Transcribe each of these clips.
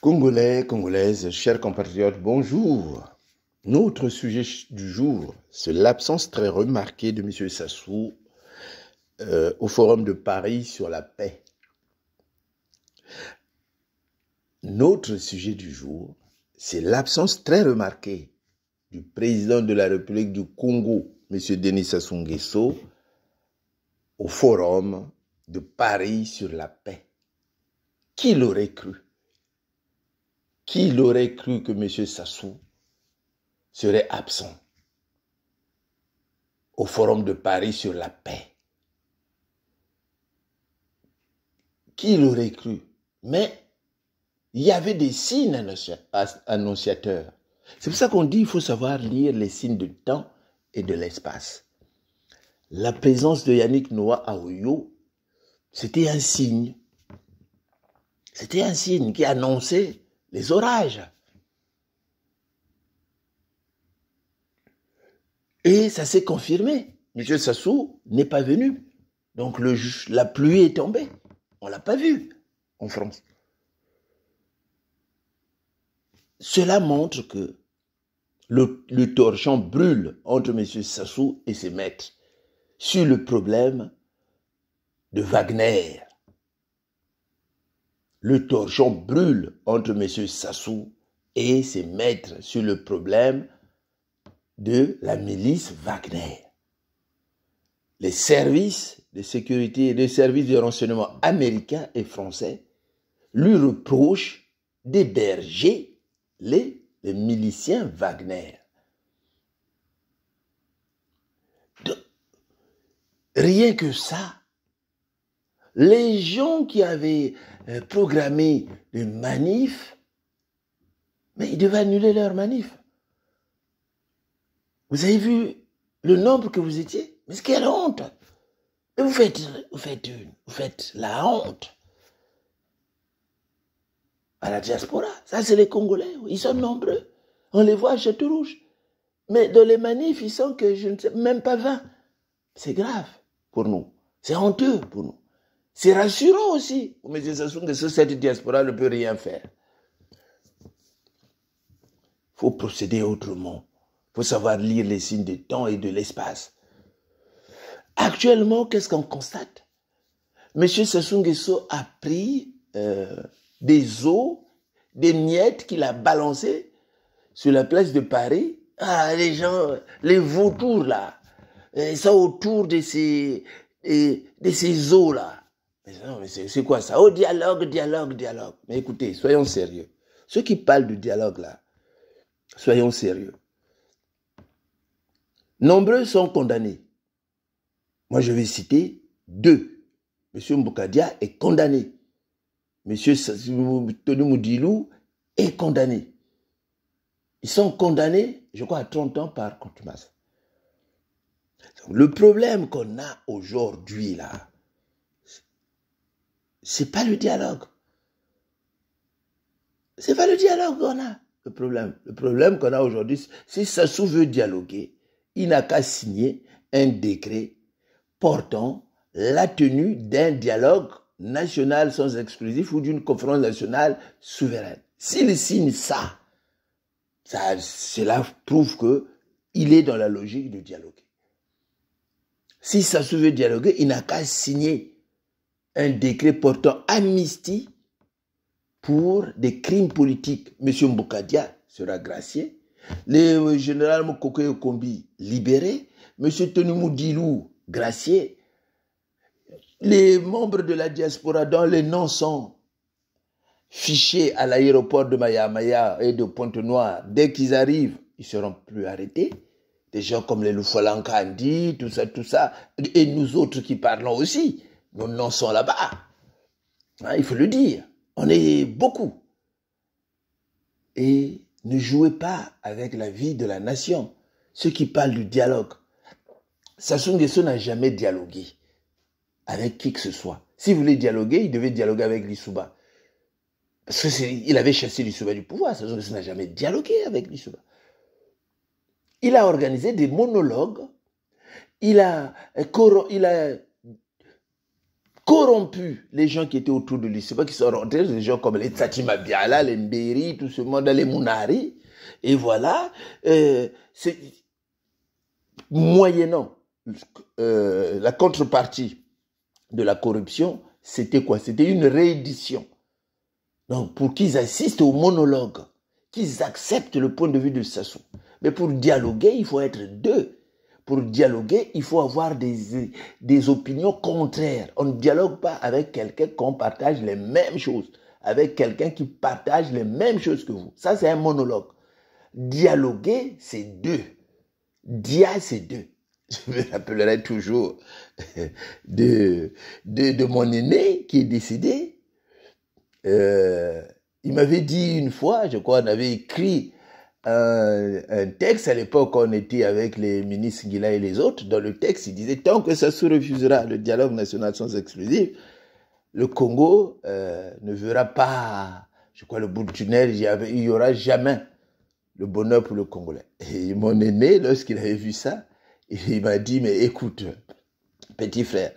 Congolais, Congolaises, chers compatriotes, bonjour. Notre sujet du jour, c'est l'absence très remarquée de M. Sassou euh, au Forum de Paris sur la paix. Notre sujet du jour, c'est l'absence très remarquée du président de la République du Congo, M. Denis Sassou Nguesso, au Forum de Paris sur la paix. Qui l'aurait cru qui l'aurait cru que M. Sassou serait absent au Forum de Paris sur la paix Qui l'aurait cru Mais il y avait des signes annonciateurs. C'est pour ça qu'on dit qu'il faut savoir lire les signes du temps et de l'espace. La présence de Yannick Noah à Oyo, c'était un signe. C'était un signe qui annonçait les orages. Et ça s'est confirmé. M. Sassou n'est pas venu. Donc la pluie est tombée. On ne l'a pas vu en France. Cela montre que le, le torchon brûle entre M. Sassou et ses maîtres sur le problème de Wagner. Le torchon brûle entre M. Sassou et ses maîtres sur le problème de la milice Wagner. Les services de sécurité et les services de renseignement américains et français lui reprochent d'héberger les, miliciens Wagner. rien que ça, les gens qui avaient euh, programmé le manif, mais ils devaient annuler leur manif. Vous avez vu le nombre que vous étiez Mais quelle honte Et vous faites, vous faites, vous faites la honte à la diaspora. Ça, c'est les Congolais. Ils sont nombreux. On les voit chez tout rouge. Mais dans les manifs, ils sont que je ne sais même pas 20. C'est grave pour nous. C'est honteux pour nous. C'est rassurant aussi. M. Sassou cette diaspora ne peut rien faire. Il faut procéder autrement. Il faut savoir lire les signes du temps et de l'espace. Actuellement, qu'est-ce qu'on constate Monsieur Sassou a pris euh, des eaux, des miettes qu'il a balancées sur la place de Paris. Ah, les gens, les vautours là, ils sont autour de ces, os de ces eaux là c'est quoi ça Oh, dialogue, dialogue, dialogue. Mais écoutez, soyons sérieux. Ceux qui parlent du dialogue là, soyons sérieux. Nombreux sont condamnés. Moi, je vais citer deux. Monsieur Mboukadia est condamné. Monsieur Tony est condamné. Ils sont condamnés, je crois, à 30 ans par contumace. Le problème qu'on a aujourd'hui là, c'est pas le dialogue. C'est pas le dialogue qu'on a, le problème. Le problème qu'on a aujourd'hui, si Sassou veut dialoguer, il n'a qu'à signer un décret portant la tenue d'un dialogue national sans exclusif ou d'une conférence nationale souveraine. S'il signe ça, cela prouve que il est dans la logique de dialoguer. Si ça veut dialoguer, il n'a qu'à signer un décret portant amnistie pour des crimes politiques. Monsieur Mboukadia sera gracié. Le général Mokoko Kombi libéré. Monsieur Tonimu gracié. Les membres de la diaspora dont les noms sont fichés à l'aéroport de Mayamaya et de Pointe-Noire, dès qu'ils arrivent, ils seront plus arrêtés. Des gens comme les Loufalankandi, tout ça, tout ça, et nous autres qui parlons aussi. Nous n'en sommes là-bas. Hein, il faut le dire. On est beaucoup. Et ne jouez pas avec la vie de la nation. Ceux qui parlent du dialogue. Sassou Nguesso n'a jamais dialogué avec qui que ce soit. Si voulait dialoguer, il devait dialoguer avec Lissouba. Parce qu'il avait chassé Lissouba du pouvoir. Sassou Nguesso n'a jamais dialogué avec Lissouba. Il a organisé des monologues. Il a, euh, il a corrompu les gens qui étaient autour de lui. C'est pas qu'ils sont rentrés, des gens comme les Tsatimabiala, les Mberi, tout ce monde, les Munari, Et voilà, euh, c'est moyennant euh, la contrepartie de la corruption, c'était quoi C'était une réédition. Donc, pour qu'ils assistent au monologue, qu'ils acceptent le point de vue de Sassou. Mais pour dialoguer, il faut être deux pour dialoguer, il faut avoir des, des opinions contraires. On ne dialogue pas avec quelqu'un qu'on partage les mêmes choses, avec quelqu'un qui partage les mêmes choses que vous. Ça, c'est un monologue. Dialoguer, c'est deux. Dia, c'est deux. Je me rappellerai toujours de, de, mon aîné qui est décédé. Euh, il m'avait dit une fois, je crois, on avait écrit euh, un, texte, à l'époque on était avec les ministres Guilla et les autres, dans le texte il disait tant que ça se refusera le dialogue national sans exclusif, le Congo euh, ne verra pas, je crois, le bout du tunnel, il n'y aura jamais le bonheur pour le Congolais. Et mon aîné, lorsqu'il avait vu ça, il m'a dit, mais écoute, petit frère,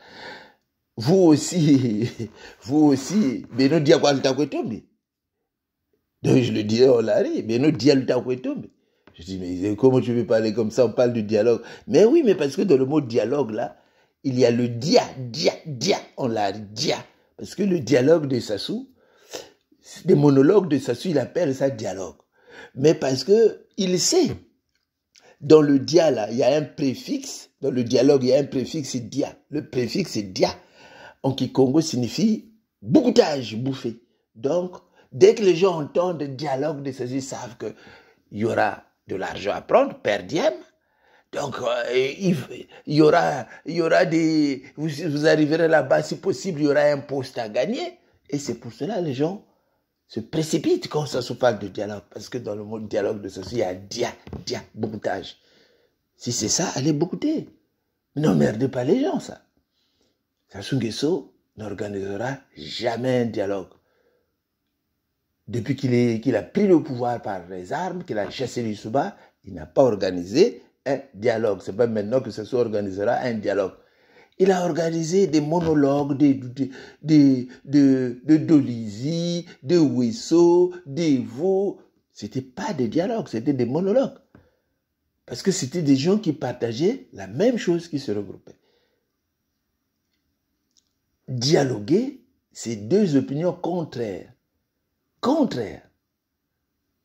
vous aussi, vous aussi, Beno quoi donc je le disais, on oh, l'a mais nous, dialogue est Je dis, mais comment tu veux parler comme ça On parle du dialogue. Mais oui, mais parce que dans le mot dialogue, là, il y a le dia, dia, dia. On l'a dia. Parce que le dialogue de Sassou, des monologues de Sassou, il appelle ça dialogue. Mais parce que il sait. Dans le dia, là, il y a un préfixe. Dans le dialogue, il y a un préfixe, c'est dia. Le préfixe, c'est dia. En Kikongo signifie boutage bouffer. Donc, Dès que les gens entendent le dialogue de ceci, ils savent qu'il y aura de l'argent à prendre, per diem. Donc, euh, il, y aura, il y aura des. Vous, arriverez là-bas, si possible, il y aura un poste à gagner. Et c'est pour cela que les gens se précipitent quand ça se parle de dialogue. Parce que dans le mot dialogue de ceci, il y a dia, dia, Si c'est ça, allez ne N'emmerdez pas les gens, ça. Sassou n'organisera jamais un dialogue depuis qu'il a pris le pouvoir par les armes, qu'il a chassé l'Isouba, il n'a pas organisé un dialogue. C'est pas maintenant que ça s'organisera un dialogue. Il a organisé des monologues de, de, de, de, de veaux. de Wesso, C'était pas des dialogues, c'était des monologues. Parce que c'était des gens qui partageaient la même chose qui se regroupaient. Dialoguer, c'est deux opinions contraires contraire.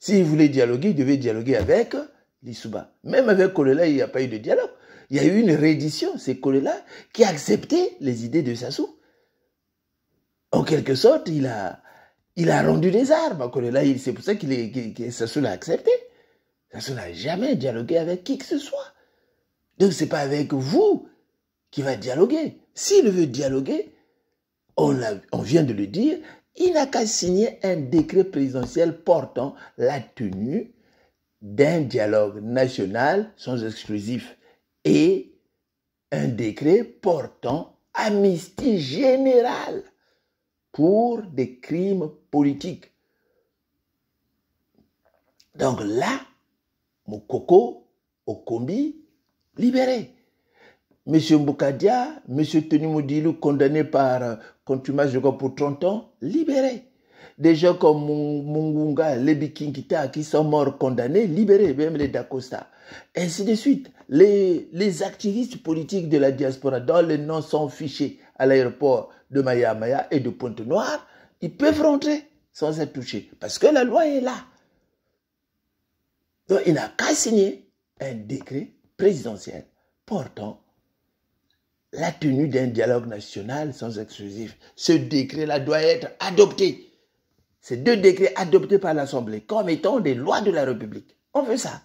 Si S'il voulait dialoguer, il devait dialoguer avec l'Issouba. Même avec Kolela, il n'y a pas eu de dialogue. Il y a eu une reddition. C'est Kolela qui a accepté les idées de Sassou. En quelque sorte, il a, il a rendu des armes à Kolela. C'est pour ça qu'il est, Sassou l'a accepté. Sassou n'a jamais dialogué avec qui que ce soit. Donc, ce n'est pas avec vous qu'il va dialoguer. S'il veut dialoguer, on, on vient de le dire, il n'a qu'à signer un décret présidentiel portant la tenue d'un dialogue national sans exclusif et un décret portant amnistie générale pour des crimes politiques. Donc là, au combi libéré. M. Mboukadia, M. Tenimoudilou condamné par euh, contumace de pour 30 ans, libéré. Des gens comme Mungunga, Lebi qui sont morts condamnés, libérés, même les Dacosta. Ainsi de suite. Les, les activistes politiques de la diaspora, dont les noms sont fichés à l'aéroport de Maya Maya et de Pointe-Noire, ils peuvent rentrer sans être touchés. Parce que la loi est là. Donc, il n'a qu'à signer un décret présidentiel portant la tenue d'un dialogue national sans exclusif. Ce décret-là doit être adopté. Ces deux décrets adoptés par l'Assemblée comme étant des lois de la République. On veut ça.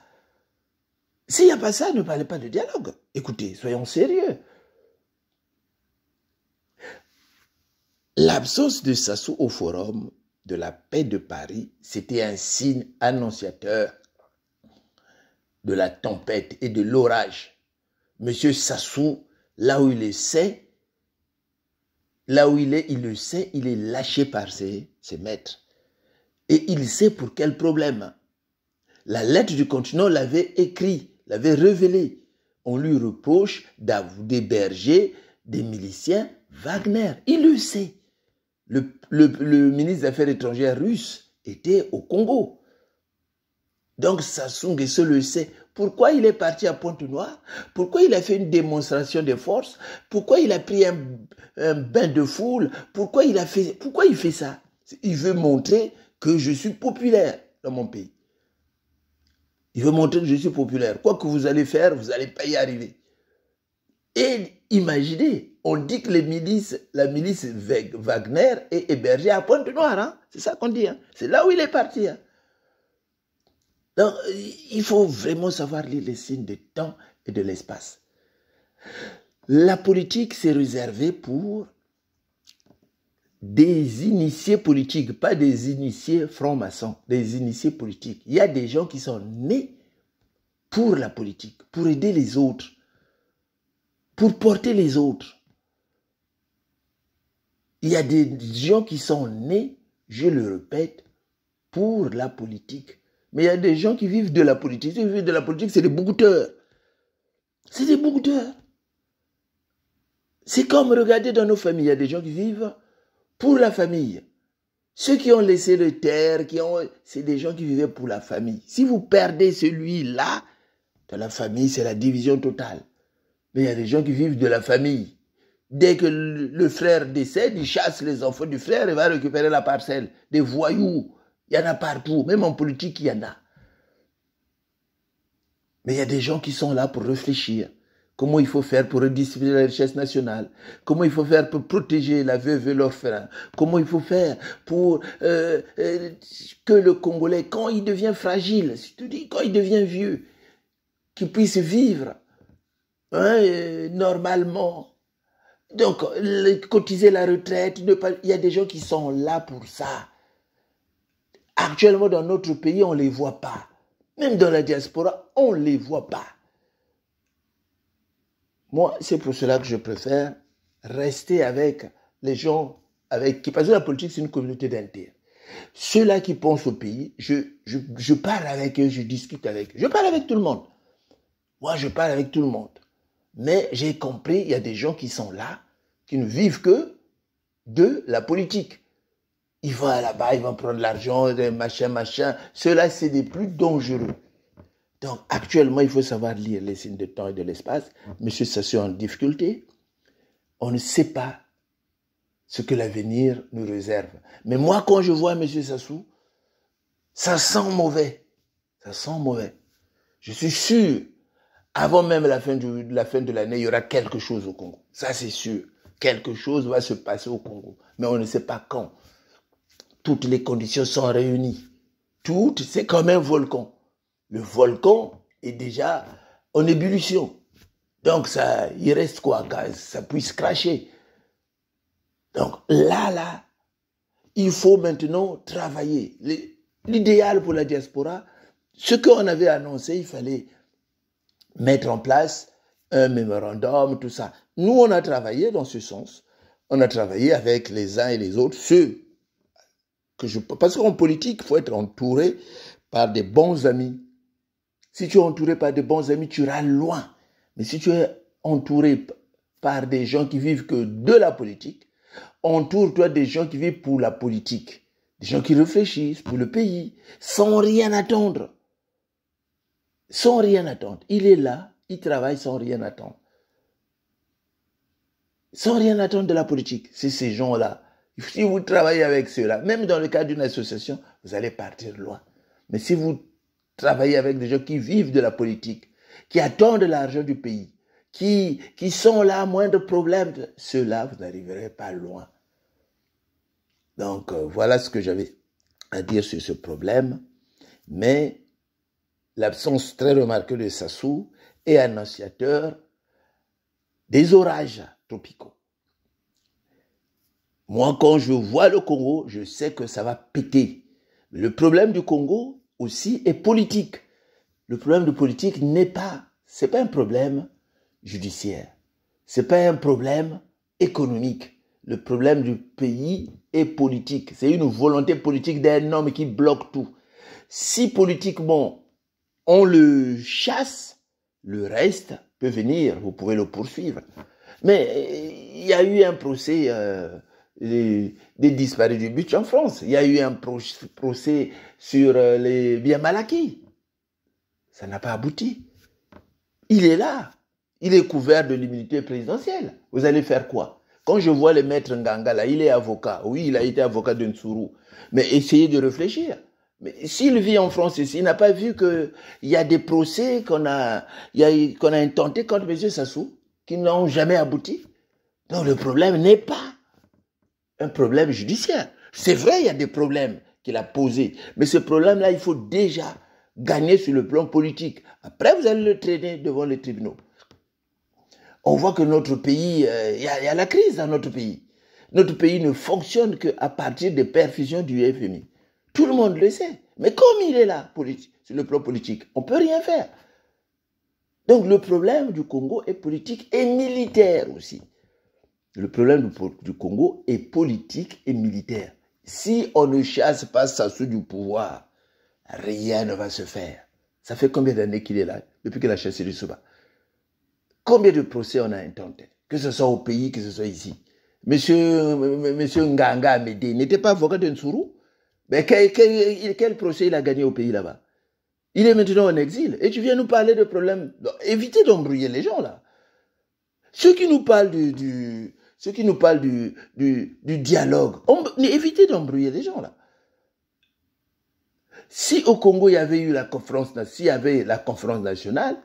S'il n'y a pas ça, ne parlez pas de dialogue. Écoutez, soyons sérieux. L'absence de Sassou au forum de la paix de Paris, c'était un signe annonciateur de la tempête et de l'orage. Monsieur Sassou Là où il le sait, là où il est, il le sait, il est lâché par ses, maîtres. Et il sait pour quel problème. La lettre du continent l'avait écrit, l'avait révélé. On lui reproche d'héberger des miliciens Wagner. Il le sait. Le, ministre des Affaires étrangères russe était au Congo. Donc et ce le sait. Pourquoi il est parti à Pointe-Noire Pourquoi il a fait une démonstration de force Pourquoi il a pris un, bain de foule Pourquoi il a fait Pourquoi il fait ça Il veut montrer que je suis populaire dans mon pays. Il veut montrer que je suis populaire. Quoi que vous allez faire, vous n'allez pas y arriver. Et imaginez, on dit que les milices, la milice Wagner est hébergée à Pointe-Noire. Hein. C'est ça qu'on dit. Hein. C'est là où il est parti. Hein il faut vraiment savoir lire les signes de temps et de l'espace. La politique, c'est réservé pour des initiés politiques, pas des initiés francs-maçons, des initiés politiques. Il y a des gens qui sont nés pour la politique, pour aider les autres, pour porter les autres. Il y a des gens qui sont nés, je le répète, pour la politique. Mais il y a des gens qui vivent de la politique. Ceux qui vivent de la politique, c'est des bougoteurs, C'est des boucouteurs. C'est comme regarder dans nos familles, il y a des gens qui vivent pour la famille. Ceux qui ont laissé le terre, qui ont, c'est des gens qui vivaient pour la famille. Si vous perdez celui-là, dans la famille, c'est la division totale. Mais il y a des gens qui vivent de la famille. Dès que le frère décède, il chasse les enfants du frère et va récupérer la parcelle. Des voyous, il y en a partout, même en politique, il y en a. Mais il y a des gens qui sont là pour réfléchir. Comment il faut faire pour redistribuer la richesse nationale Comment il faut faire pour protéger la veuve et l'orphelin Comment il faut faire pour euh, euh, que le Congolais, quand il devient fragile, si tu dis quand il devient vieux, qu'il puisse vivre hein, euh, normalement donc, cotiser la retraite, il y a des gens qui sont là pour ça. Actuellement, dans notre pays, on ne les voit pas. Même dans la diaspora, on ne les voit pas. Moi, c'est pour cela que je préfère rester avec les gens avec qui, parce que la politique, c'est une communauté d'intérêt. Ceux-là qui pensent au pays, je, parle avec eux, je discute avec eux. Je parle avec tout le monde. Moi, je parle avec tout le monde. Mais j'ai compris, il y a des gens qui sont là, qui ne vivent que de la politique ils vont là-bas, ils vont prendre l'argent, machin, machin. Cela, c'est des plus dangereux. Donc, actuellement, il faut savoir lire les signes de temps et de l'espace. Monsieur Sassou en difficulté. On ne sait pas ce que l'avenir nous réserve. Mais moi, quand je vois Monsieur Sassou, ça sent mauvais. Ça sent mauvais. Je suis sûr, avant même la fin, la fin de l'année, il y aura quelque chose au Congo. Ça, c'est sûr. Quelque chose va se passer au Congo. Mais on ne sait pas quand toutes les conditions sont réunies. Toutes, c'est comme un volcan. Le volcan est déjà en ébullition. Donc, ça, il reste quoi Ça puisse cracher. Donc, là, là, il faut maintenant travailler. L'idéal pour la diaspora, ce qu'on avait annoncé, il fallait mettre en place un mémorandum, tout ça. Nous, on a travaillé dans ce sens. On a travaillé avec les uns et les autres, ceux parce qu'en politique, il faut être entouré par des bons amis. Si tu es entouré par des bons amis, tu iras loin. Mais si tu es entouré par des gens qui vivent que de la politique, entoure-toi des gens qui vivent pour la politique, des gens qui réfléchissent pour le pays, sans rien attendre. Sans rien attendre. Il est là, il travaille sans rien attendre. Sans rien attendre de la politique. C'est ces gens-là si vous travaillez avec ceux-là, même dans le cadre d'une association, vous allez partir loin. Mais si vous travaillez avec des gens qui vivent de la politique, qui attendent l'argent du pays, qui, qui sont là, moins de problèmes, ceux-là, vous n'arriverez pas loin. Donc, euh, voilà ce que j'avais à dire sur ce problème. Mais l'absence très remarquée de Sassou est annonciateur des orages tropicaux. Moi, quand je vois le Congo, je sais que ça va péter. Le problème du Congo aussi est politique. Le problème de politique n'est pas, c'est pas un problème judiciaire. C'est pas un problème économique. Le problème du pays est politique. C'est une volonté politique d'un homme qui bloque tout. Si politiquement on le chasse, le reste peut venir. Vous pouvez le poursuivre. Mais euh, il y a eu un procès. Euh, des disparus du but en France. Il y a eu un procès sur euh, les biens mal acquis. Ça n'a pas abouti. Il est là. Il est couvert de l'immunité présidentielle. Vous allez faire quoi Quand je vois le maître Nganga, il est avocat. Oui, il a été avocat de Nsuru. Mais essayez de réfléchir. Mais s'il vit en France ici, il n'a pas vu qu'il y a des procès qu'on a, qu'on a intentés contre M. Sassou qui n'ont jamais abouti. Donc le problème n'est pas un problème judiciaire. C'est vrai, il y a des problèmes qu'il a posés, mais ce problème-là, il faut déjà gagner sur le plan politique. Après, vous allez le traîner devant les tribunaux. On voit que notre pays, euh, il y a la crise dans notre pays. Notre pays ne fonctionne qu'à partir des perfusions du FMI. Tout le monde le sait. Mais comme il est là, sur le plan politique, on ne peut rien faire. Donc le problème du Congo est politique et militaire aussi. Le problème du Congo est politique et militaire. Si on ne chasse pas Sassou du pouvoir, rien ne va se faire. Ça fait combien d'années qu'il est là, depuis qu'il a chassé le Souba Combien de procès on a intenté, que ce soit au pays, que ce soit ici Monsieur, euh, monsieur Nganga Amédé n'était pas avocat de Nsourou Mais quel, procès il a gagné au pays là-bas Il est maintenant en exil et tu viens nous parler de problèmes. évitez d'embrouiller les gens là. Ceux qui nous parlent du ceux qui nous parlent du, du, dialogue. On, évitez d'embrouiller les gens, là. Si au Congo, il y avait eu la conférence, avait la conférence nationale,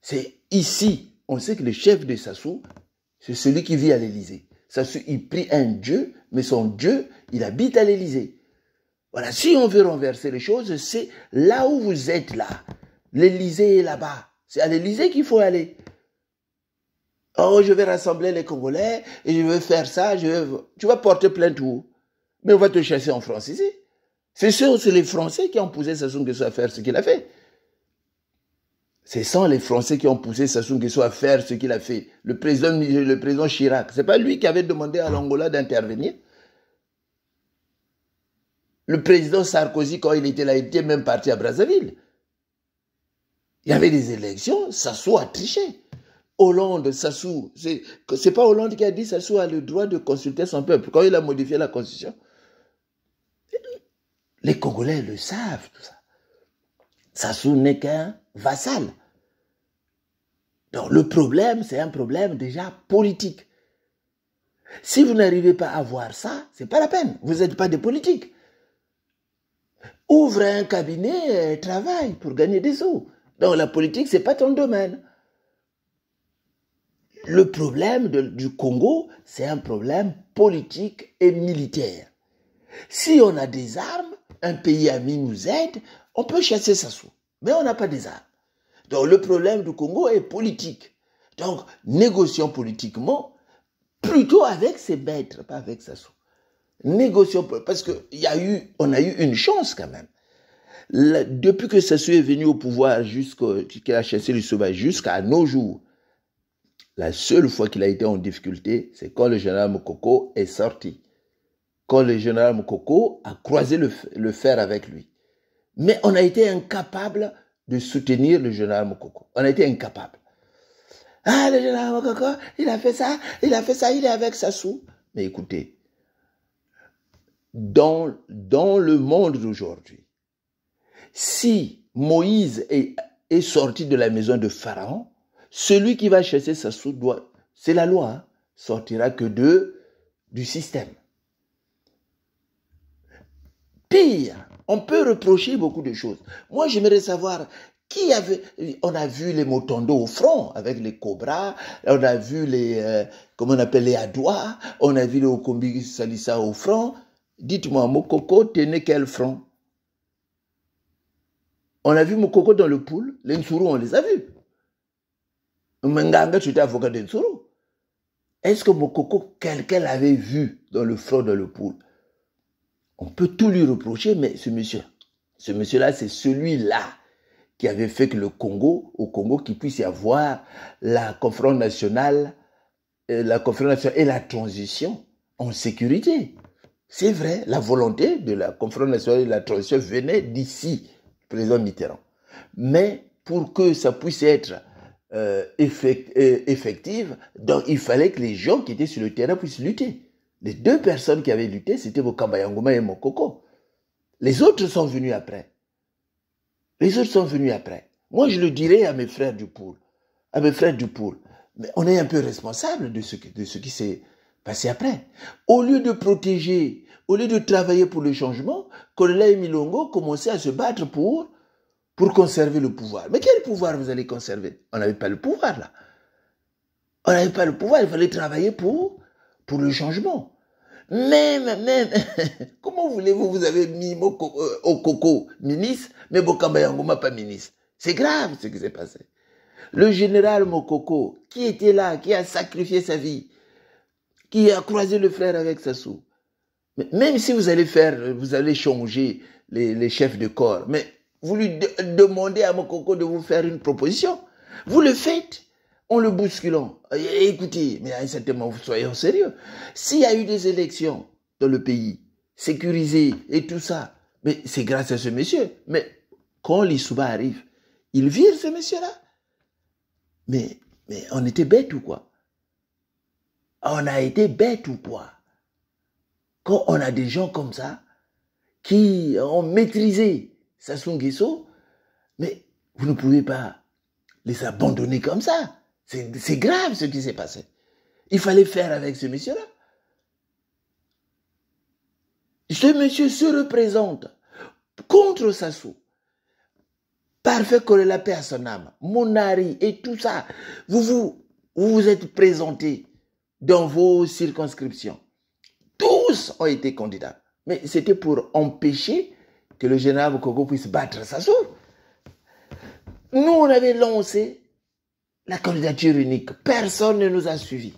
c'est ici. On sait que le chef de Sassou, c'est celui qui vit à l'Élysée. Sassou, il prie un Dieu, mais son Dieu, il habite à l'Élysée. Voilà, si on veut renverser les choses, c'est là où vous êtes là. L'Élysée est là-bas. C'est à l'Élysée qu'il faut aller. Oh, je vais rassembler les Congolais, et je vais faire ça, je veux. Tu vas porter plainte tout. Mais on va te chasser en France ici. C'est sûr, c'est les Français qui ont poussé Sassou Nguesso à faire ce qu'il a fait. C'est sans les Français qui ont poussé Sassou Nguesso à faire ce qu'il a fait. Le président, le président Chirac, c'est pas lui qui avait demandé à l'Angola d'intervenir. Le président Sarkozy, quand il était là, était même parti à Brazzaville. Il y avait des élections, Sassou a triché. Hollande, Sassou, c'est pas Hollande qui a dit Sassou a le droit de consulter son peuple quand il a modifié la constitution. Les Congolais le savent, tout ça. Sassou n'est qu'un vassal. Donc le problème, c'est un problème déjà politique. Si vous n'arrivez pas à voir ça, c'est pas la peine. Vous n'êtes pas des politiques. Ouvrez un cabinet et travaille pour gagner des sous. Donc la politique, c'est pas ton domaine. Le problème du Congo, c'est un problème politique et militaire. Si on a des armes, un pays ami nous aide, on peut chasser Sassou, mais on n'a pas des armes. Donc le problème du Congo est politique. Donc négocions politiquement plutôt avec ses maîtres, pas avec Sassou. Négocions parce qu'on a eu, on a eu une chance quand même. depuis que Sassou est venu au pouvoir jusqu'à qu'il a chassé les sauvages jusqu'à nos jours, la seule fois qu'il a été en difficulté, c'est quand le général Mokoko est sorti. Quand le général Mokoko a croisé le, fer avec lui. Mais on a été incapable de soutenir le général Mokoko. On a été incapable. Ah, le général Mokoko, il a fait ça, il a fait ça, il est avec sa Sassou. Mais écoutez, dans, dans le monde d'aujourd'hui, si Moïse est, est sorti de la maison de Pharaon, celui qui va chasser sa soupe doit, c'est la loi, hein, sortira que de du système. Pire, on peut reprocher beaucoup de choses. Moi, j'aimerais savoir qui avait. On a vu les motondos au front avec les cobras, on a vu les. Euh, comment on appelle les adois, on a vu les Okombi Salissa au front. Dites-moi, Mokoko tenez quel front On a vu Mokoko dans le poule, les Nsourou, on les a vus. Menganga, tu étais avocat de Nsoro. Est-ce que Mokoko, quelqu'un l'avait vu dans le front, de le pool On peut tout lui reprocher, mais ce monsieur, ce monsieur-là, c'est celui-là qui avait fait que le Congo, au Congo, qu'il puisse avoir la conférence nationale, euh, la conférence et la transition en sécurité. C'est vrai, la volonté de la conférence nationale et la transition venait d'ici, président Mitterrand. Mais pour que ça puisse être euh, euh, effective, donc il fallait que les gens qui étaient sur le terrain puissent lutter. Les deux personnes qui avaient lutté, c'était Yangoma et Mokoko. Les autres sont venus après. Les autres sont venus après. Moi, je le dirais à mes frères du pool, à mes frères du mais on est un peu responsable de ce, qui s'est passé après. Au lieu de protéger, au lieu de travailler pour le changement, et Milongo commençait à se battre pour pour conserver le pouvoir. Mais quel pouvoir vous allez conserver On n'avait pas le pouvoir là. On n'avait pas le pouvoir, il fallait travailler pour, pour le changement. Même, même, comment voulez-vous, vous avez mis Moko, au euh, Okoko ministre, mais Bokambayangoma pas ministre. C'est grave ce qui s'est passé. Le général Mokoko, qui était là, qui a sacrifié sa vie, qui a croisé le frère avec Sassou. Même si vous allez faire, vous allez changer les chefs de corps, mais vous lui demandez à Mokoko de vous faire une proposition. Vous le faites en le bousculant. Écoutez, mais certainement, soyons soyez en sérieux. S'il y a eu des élections dans le pays, sécurisées et tout ça, mais c'est grâce à ce monsieur. Mais quand l'Issouba arrive, il vire ce monsieur-là. Mais, mais on était bête ou quoi On a été bête ou quoi Quand on a des gens comme ça, qui ont maîtrisé Sassou Nguesso, mais vous ne pouvez pas les abandonner comme ça. C'est grave ce qui s'est passé. Il fallait faire avec ce monsieur-là. Ce monsieur se représente contre Sassou. Parfait la paix à son âme, Monari et tout ça. vous vous êtes présenté dans vos circonscriptions. Tous ont été candidats. Mais c'était pour empêcher que le général Kogo puisse battre Sassou. Nous, on avait lancé la candidature unique. Personne ne nous a suivis.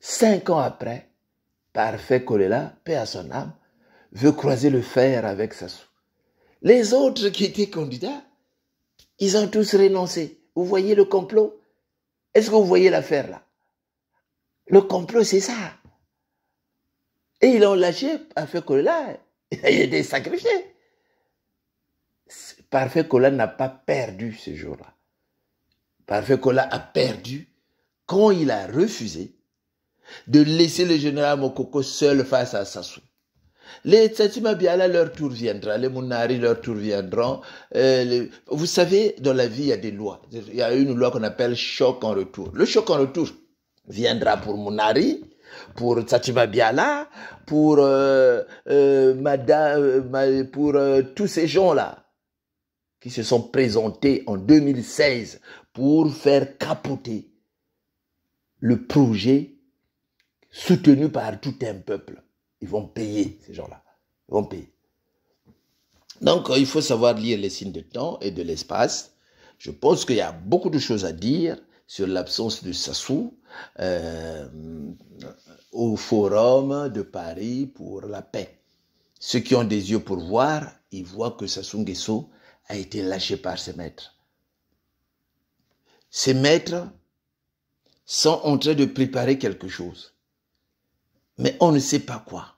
Cinq ans après, Parfait Kolela, paix à son âme, veut croiser le fer avec Sassou. Les autres qui étaient candidats, ils ont tous renoncé. Vous voyez le complot Est-ce que vous voyez l'affaire là Le complot, c'est ça. Et ils ont lâché Parfait Kolela Il a été sacrifié. Parfait Kola n'a pas perdu ce jour-là. Parfait Kola a perdu quand il a refusé de laisser le général Mokoko seul face à Sassou. Les Tsatima Biala, leur tour viendra, les Mounari, leur tour viendront. Euh, vous savez, dans la vie, il y a des lois. Il y a une loi qu'on appelle choc en retour. Le choc en retour viendra pour Mounari, pour Tsatima Biala, pour euh, euh, Madame, euh, pour tous ces gens-là qui se sont présentés en 2016 pour faire capoter le projet soutenu par tout un peuple. Ils vont payer, ces gens-là. Ils vont payer. Donc, il faut savoir lire les signes de temps et de l'espace. Je pense qu'il y a beaucoup de choses à dire sur l'absence de Sassou, euh, au forum de Paris pour la paix. Ceux qui ont des yeux pour voir, ils voient que Sassou Nguesso a été lâché par ses maîtres. Ses maîtres sont en train de préparer quelque chose. Mais on ne sait pas quoi.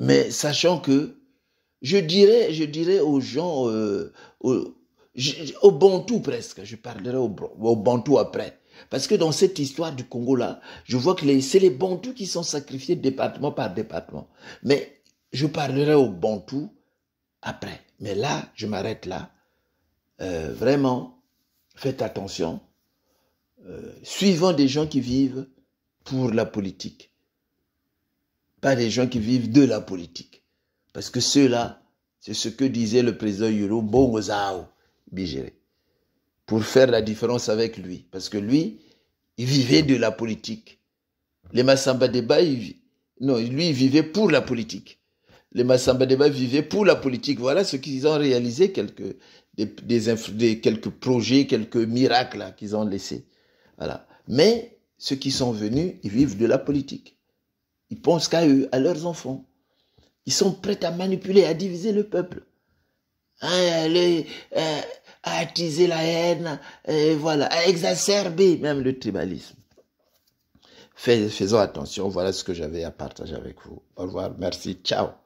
Mais sachant que je dirais, je dirais aux gens, aux, euh, au presque, je parlerai au, au Bantou après, parce que dans cette histoire du Congo-là, je vois que c'est les Bantous qui sont sacrifiés département par département. Mais je parlerai aux Bantous après. Mais là, je m'arrête là. Euh, vraiment, faites attention. Euh, suivons des gens qui vivent pour la politique. Pas des gens qui vivent de la politique. Parce que ceux-là, c'est ce que disait le président Yuro Bongozao Bigeré pour faire la différence avec lui. Parce que lui, il vivait de la politique. Les Massamba Débat, non, lui, il vivait pour la politique. Les Massamba Débat vivaient pour la politique. Voilà ce qu'ils ont réalisé, quelques, des, des, quelques projets, quelques miracles qu'ils ont laissés. Voilà. Mais ceux qui sont venus, ils vivent de la politique. Ils pensent qu'à eux, à leurs enfants. Ils sont prêts à manipuler, à diviser le peuple. Ah, les, euh, à attiser la haine, et voilà, à exacerber même le tribalisme. faisons attention, voilà ce que j'avais à partager avec vous. Au revoir, merci, ciao.